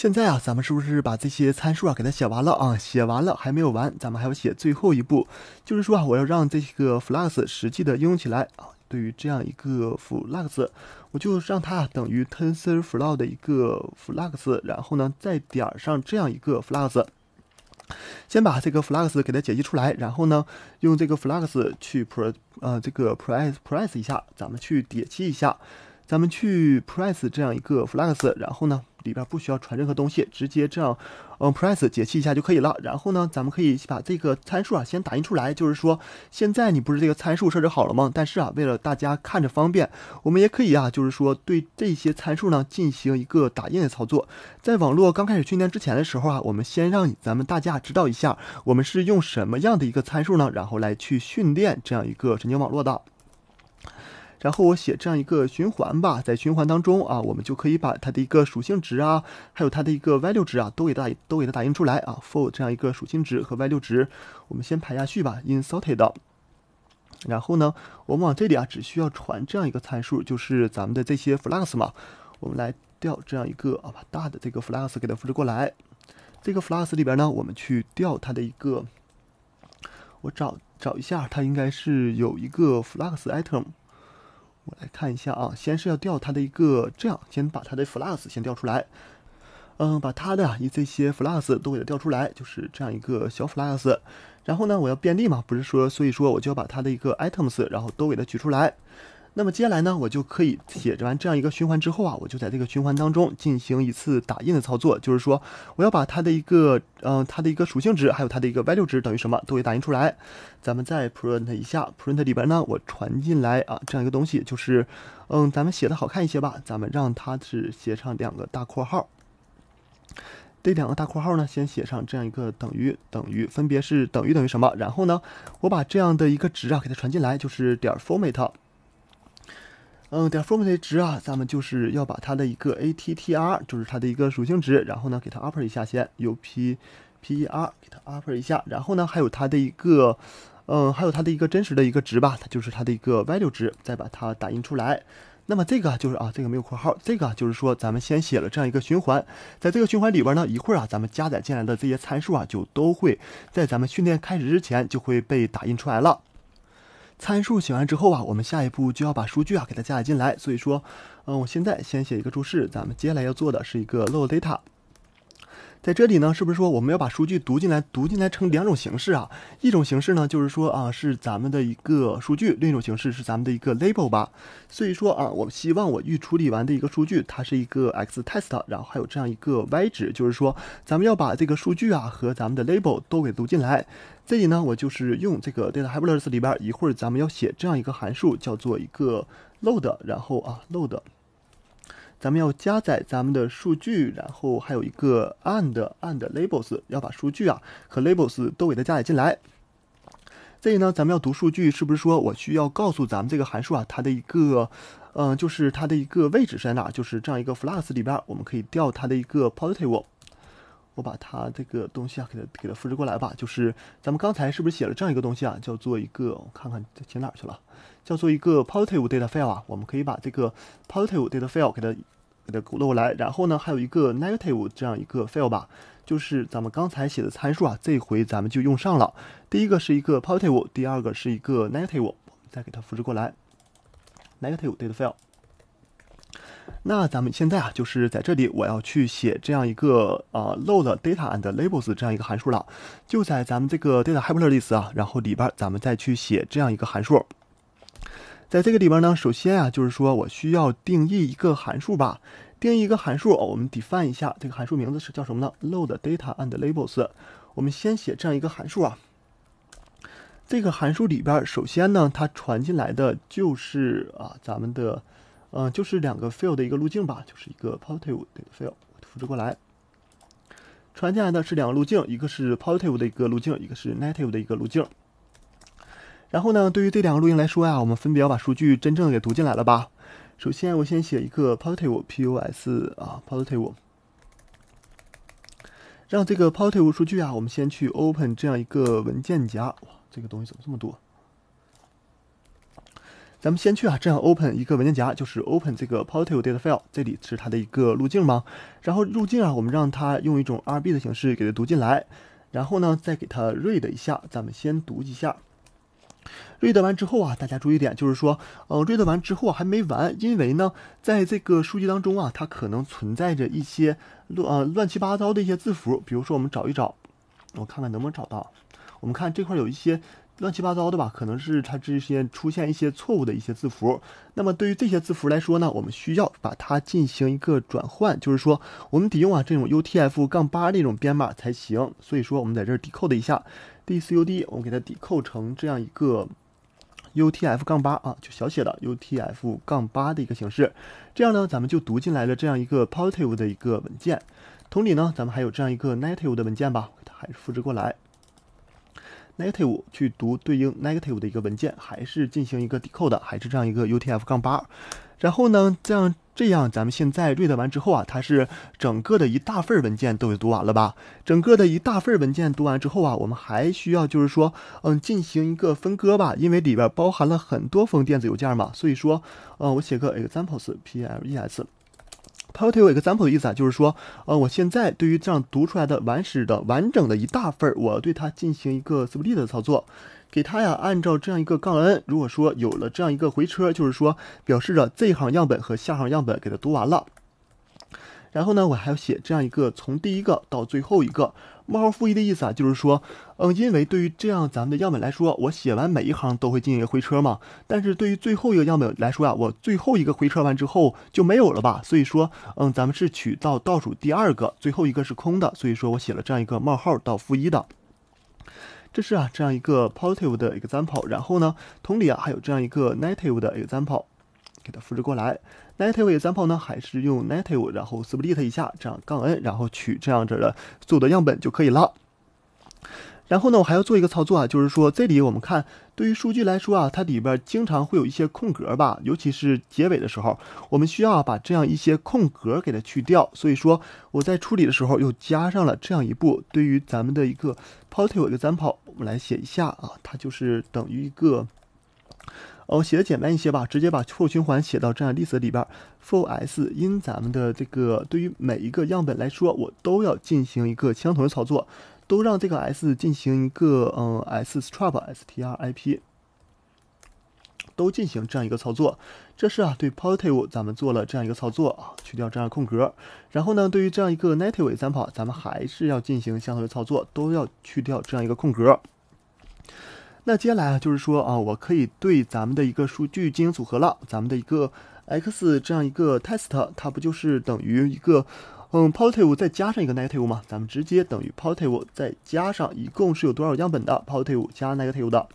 现在啊，咱们是不是把这些参数啊给它写完了啊？写完了还没有完，咱们还要写最后一步，就是说啊，我要让这个 Flux 实际的应用起来啊。对于这样一个 Flux，我就让它等于 Tensor Flow 的一个 Flux，然后呢，再点上这样一个 Flux，先把这个 Flux 给它解析出来，然后呢，用这个 Flux 去 pr 呃这个 pr ess pr ess 一下，咱们去点击一下。咱们去 p r e s s 这样一个 f l a x 然后呢，里边不需要传任何东西，直接这样，嗯，p r e s s 解析一下就可以了。然后呢，咱们可以把这个参数啊先打印出来，就是说现在你不是这个参数设置好了吗？但是啊，为了大家看着方便，我们也可以啊，就是说对这些参数呢进行一个打印的操作。在网络刚开始训练之前的时候啊，我们先让咱们大家知道一下，我们是用什么样的一个参数呢？然后来去训练这样一个神经网络的。然后我写这样一个循环吧，在循环当中啊，我们就可以把它的一个属性值啊，还有它的一个 y 六值啊，都给它都给它打印出来啊。for 这样一个属性值和 y 六值，我们先排下去吧。inserted。然后呢，我们往这里啊，只需要传这样一个参数，就是咱们的这些 flux 嘛。我们来调这样一个啊，把大的这个 flux 给它复制过来。这个 flux 里边呢，我们去调它的一个，我找找一下，它应该是有一个 flux item。我来看一下啊，先是要调它的一个这样，先把它的 flask 先调出来，嗯，把它的以这些 flask 都给它调出来，就是这样一个小 flask，然后呢，我要便利嘛，不是说，所以说我就要把它的一个 items，然后都给它取出来。那么接下来呢，我就可以写完这样一个循环之后啊，我就在这个循环当中进行一次打印的操作，就是说我要把它的一个，嗯，它的一个属性值，还有它的一个 y e 值等于什么，都给打印出来。咱们再 print 一下，print 里边呢，我传进来啊，这样一个东西，就是，嗯，咱们写的好看一些吧，咱们让它是写上两个大括号。这两个大括号呢，先写上这样一个等于等于，分别是等于等于什么？然后呢，我把这样的一个值啊，给它传进来，就是点 format。嗯，deformity 值啊，咱们就是要把它的一个 attr，就是它的一个属性值，然后呢，给它 upper 一下先，u p p e r 给它 upper 一下，然后呢，还有它的一个，嗯，还有它的一个真实的一个值吧，它就是它的一个 value 值，再把它打印出来。那么这个就是啊，这个没有括号，这个就是说，咱们先写了这样一个循环，在这个循环里边呢，一会儿啊，咱们加载进来的这些参数啊，就都会在咱们训练开始之前就会被打印出来了。参数写完之后啊，我们下一步就要把数据啊给它加载进来。所以说，嗯，我现在先写一个注释，咱们接下来要做的是一个 load data。在这里呢，是不是说我们要把数据读进来？读进来成两种形式啊，一种形式呢就是说啊是咱们的一个数据，另一种形式是咱们的一个 label 吧。所以说啊，我希望我预处理完的一个数据，它是一个 x_test，然后还有这样一个 y 值，就是说咱们要把这个数据啊和咱们的 label 都给读进来。这里呢，我就是用这个 data helpers 里边，一会儿咱们要写这样一个函数，叫做一个 load，然后啊 load。咱们要加载咱们的数据，然后还有一个 and and labels，要把数据啊和 labels 都给它加载进来。这里呢，咱们要读数据，是不是说我需要告诉咱们这个函数啊，它的一个，嗯，就是它的一个位置是在哪？就是这样一个 f l u s 里边，我们可以调它的一个 positive。我把它这个东西啊，给它给它复制过来吧。就是咱们刚才是不是写了这样一个东西啊？叫做一个，我看看写哪儿去了，叫做一个 positive data file 啊。我们可以把这个 positive data file 给它给它勒过来。然后呢，还有一个 negative 这样一个 file 吧。就是咱们刚才写的参数啊，这回咱们就用上了。第一个是一个 positive，第二个是一个 negative。我们再给它复制过来，negative data file。那咱们现在啊，就是在这里，我要去写这样一个呃 load data and labels 这样一个函数了，就在咱们这个 data helper list 啊，然后里边咱们再去写这样一个函数。在这个里边呢，首先啊，就是说我需要定义一个函数吧，定义一个函数，我们 define 一下，这个函数名字是叫什么呢？load data and labels。我们先写这样一个函数啊，这个函数里边，首先呢，它传进来的就是啊咱们的。嗯，就是两个 file 的一个路径吧，就是一个 positive 的 file 复制过来。传进来的是两个路径，一个是 positive 的一个路径，一个是 native 的一个路径。然后呢，对于这两个路径来说呀，我们分别要把数据真正给读进来了吧。首先，我先写一个 positive p u s 啊 positive，让这个 positive 数据啊，我们先去 open 这样一个文件夹。哇，这个东西怎么这么多？咱们先去啊，这样 open 一个文件夹，就是 open 这个 positive data file，这里是它的一个路径吗？然后路径啊，我们让它用一种 rb 的形式给它读进来，然后呢，再给它 read 一下。咱们先读一下，read 完之后啊，大家注意点，就是说，嗯，read 完之后还没完，因为呢，在这个数据当中啊，它可能存在着一些乱啊、乱七八糟的一些字符。比如说，我们找一找，我看看能不能找到。我们看这块有一些。乱七八糟的吧，可能是它之间出现一些错误的一些字符。那么对于这些字符来说呢，我们需要把它进行一个转换，就是说我们得用啊这种 UTF-8 这种编码才行。所以说我们在这儿抵扣 e 一下 d c u d 我们给它抵扣成这样一个 UTF-8 啊，就小写的 UTF-8 的一个形式。这样呢，咱们就读进来了这样一个 positive 的一个文件。同理呢，咱们还有这样一个 native 的文件吧，我给它还是复制过来。Negative 去读对应 Negative 的一个文件，还是进行一个 decode，还是这样一个 UTF-8。然后呢，这样这样，咱们现在 read 完之后啊，它是整个的一大份文件都给读完了吧？整个的一大份文件读完之后啊，我们还需要就是说，嗯，进行一个分割吧，因为里边包含了很多封电子邮件嘛。所以说，呃，我写个 examples.ples。还 o t 有一 e x a m p l e 的意思啊，就是说，呃，我现在对于这样读出来的完始的完整的一大份儿，我对它进行一个 split 的操作，给它呀按照这样一个杠 n，如果说有了这样一个回车，就是说表示着这一行样本和下行样本给它读完了。然后呢，我还要写这样一个从第一个到最后一个，冒号负一的意思啊，就是说，嗯，因为对于这样咱们的样本来说，我写完每一行都会进行回车嘛，但是对于最后一个样本来说啊，我最后一个回车完之后就没有了吧，所以说，嗯，咱们是取到倒数第二个，最后一个是空的，所以说我写了这样一个冒号到负一的，这是啊这样一个 positive 的 example，然后呢，同理啊还有这样一个 negative 的 example。给它复制过来，native example 呢还是用 native，然后 split 一下，这样杠 n，然后取这样子的所有的样本就可以了。然后呢，我还要做一个操作啊，就是说这里我们看对于数据来说啊，它里边经常会有一些空格吧，尤其是结尾的时候，我们需要把这样一些空格给它去掉。所以说我在处理的时候又加上了这样一步，对于咱们的一个 p a r t i v e example，我们来写一下啊，它就是等于一个。哦，写的简单一些吧，直接把 for 循环写到这样的例子里边。for s，因咱们的这个对于每一个样本来说，我都要进行一个相同的操作，都让这个 s 进行一个嗯 s s t r a p s t r i p，都进行这样一个操作。这是啊，对 positive，咱们做了这样一个操作啊，去掉这样空格。然后呢，对于这样一个 n a t i v e x a m p l e 咱们还是要进行相同的操作，都要去掉这样一个空格。那接下来啊，就是说啊，我可以对咱们的一个数据进行组合了。咱们的一个 x 这样一个 test，它不就是等于一个嗯 positive 再加上一个 negative 吗？咱们直接等于 positive 再加上一共是有多少样本的 positive 加 negative 的。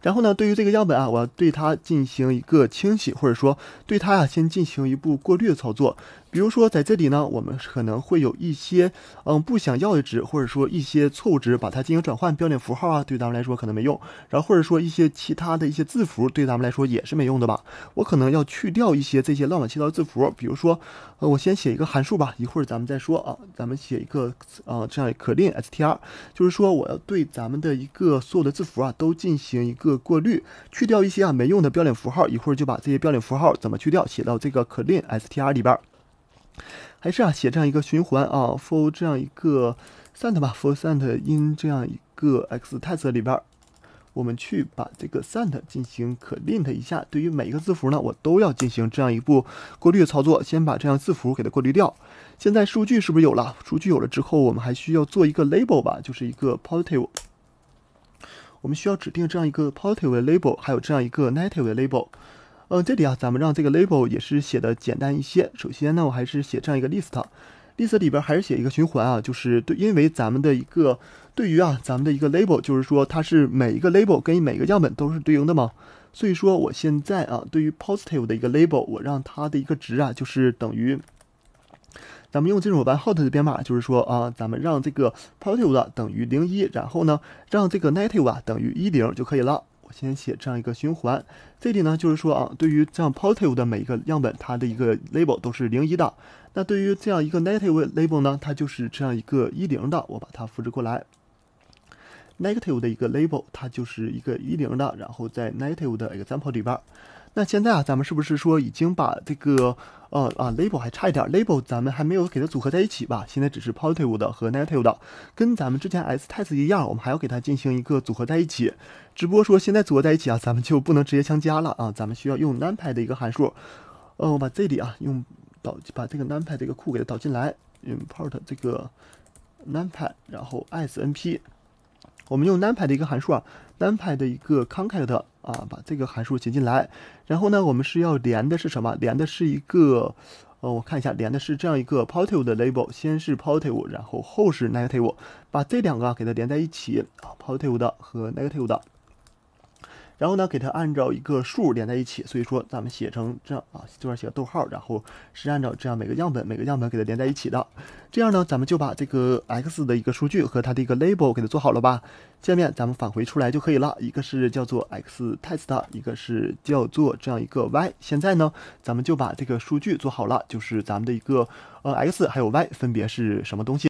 然后呢，对于这个样本啊，我要对它进行一个清洗，或者说对它呀先进行一步过滤的操作。比如说，在这里呢，我们可能会有一些，嗯，不想要的值，或者说一些错误值，把它进行转换。标点符号啊，对咱们来说可能没用，然后或者说一些其他的一些字符，对咱们来说也是没用的吧。我可能要去掉一些这些乱七八糟字符。比如说，呃，我先写一个函数吧，一会儿咱们再说啊。咱们写一个，呃，这样 clean_str，就是说我要对咱们的一个所有的字符啊，都进行一个过滤，去掉一些啊没用的标点符号。一会儿就把这些标点符号怎么去掉写到这个 clean_str 里边。还是啊，写这样一个循环啊，for 这样一个 sent 吧，for sent in 这样一个 x test 里边，我们去把这个 sent 进行 clean 一下。对于每一个字符呢，我都要进行这样一步过滤的操作，先把这样字符给它过滤掉。现在数据是不是有了？数据有了之后，我们还需要做一个 label 吧，就是一个 positive。我们需要指定这样一个 positive label，还有这样一个 negative label。嗯，这里啊，咱们让这个 label 也是写的简单一些。首先呢，我还是写这样一个 list，list 里边还是写一个循环啊，就是对，因为咱们的一个对于啊，咱们的一个 label，就是说它是每一个 label 跟每个样本都是对应的嘛。所以说，我现在啊，对于 positive 的一个 label，我让它的一个值啊，就是等于，咱们用这种 one hot 的编码，就是说啊，咱们让这个 positive 等于零一，然后呢，让这个 negative 啊等于一零就可以了。先写这样一个循环，这里呢就是说啊，对于这样 positive 的每一个样本，它的一个 label 都是零一的。那对于这样一个 negative label 呢，它就是这样一个一零的。我把它复制过来，negative 的一个 label 它就是一个一零的。然后在 negative 的 example 里边，那现在啊，咱们是不是说已经把这个？呃啊，label 还差一点，label 咱们还没有给它组合在一起吧？现在只是 positive 的和 negative 的，跟咱们之前 s t e s t 一样，我们还要给它进行一个组合在一起。只不过说现在组合在一起啊，咱们就不能直接相加了啊，咱们需要用 numpy 的一个函数。呃，我把这里啊用导把这个 numpy 这个库给它导进来，import 这个 numpy，然后 s np。我们用 numpy 的一个函数啊，numpy 的一个 concat。啊，把这个函数写进来，然后呢，我们是要连的是什么？连的是一个，呃，我看一下，连的是这样一个 positive 的 label，先是 positive，然后后是 negative，把这两个给它连在一起，positive 啊的和 negative 的。然后呢，给它按照一个数连在一起，所以说咱们写成这样啊，这边写个逗号，然后是按照这样每个样本每个样本给它连在一起的，这样呢，咱们就把这个 x 的一个数据和它的一个 label 给它做好了吧？下面咱们返回出来就可以了，一个是叫做 x_test，一个是叫做这样一个 y。现在呢，咱们就把这个数据做好了，就是咱们的一个呃 x 还有 y 分别是什么东西？